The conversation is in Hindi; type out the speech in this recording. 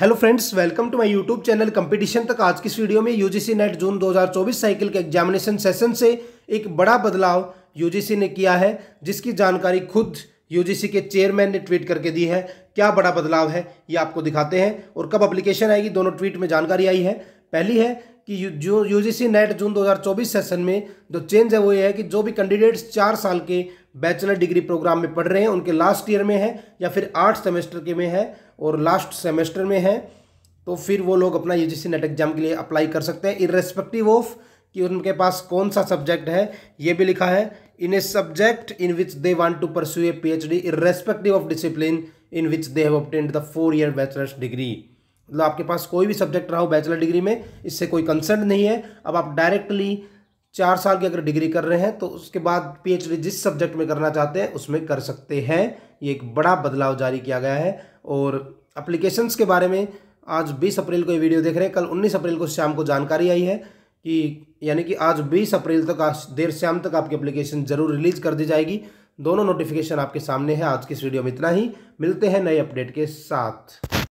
hello friends welcome to my YouTube channel competition तक आज की इस वीडियो में यूजीसी नेट जून 2024 साइकिल के एग्जामिनेशन सेशन से एक बड़ा बदलाव यूजीसी ने किया है जिसकी जानकारी खुद यूजीसी के चेयरमैन ने ट्वीट करके दी है क्या बड़ा बदलाव है ये आपको दिखाते हैं और कब अप्लीकेशन आएगी दोनों ट्वीट में जानकारी आई है पहली है कि जो सी नेट जून 2024 सेशन में जो चेंज है वो ये है कि जो भी कैंडिडेट्स चार साल के बैचलर डिग्री प्रोग्राम में पढ़ रहे हैं उनके लास्ट ईयर में है या फिर आठ सेमेस्टर के में है और लास्ट सेमेस्टर में है तो फिर वो लोग अपना यू नेट एग्जाम के लिए अप्लाई कर सकते हैं इरेस्पेक्टिव ऑफ कि उनके पास कौन सा सब्जेक्ट है ये भी लिखा है in a subject in which they want to pursue a PhD irrespective of discipline in which they have opted the four year bachelor's degree मतलब आपके पास कोई भी सब्जेक्ट रहा हो बैचलर डिग्री में इससे कोई कंसर्न नहीं है अब आप डायरेक्टली चार साल की अगर डिग्री कर रहे हैं तो उसके बाद पीएचडी जिस सब्जेक्ट में करना चाहते हैं उसमें कर सकते हैं ये एक बड़ा बदलाव जारी किया गया है और अप्लीकेशंस के बारे में आज 20 अप्रैल को ये वीडियो देख रहे हैं कल 19 अप्रैल को शाम को जानकारी आई है कि यानी कि आज 20 अप्रैल तक आज देर शाम तक आपकी अप्लीकेशन ज़रूर रिलीज़ कर दी जाएगी दोनों नोटिफिकेशन आपके सामने है आज की इस वीडियो में इतना ही मिलते हैं नए अपडेट के साथ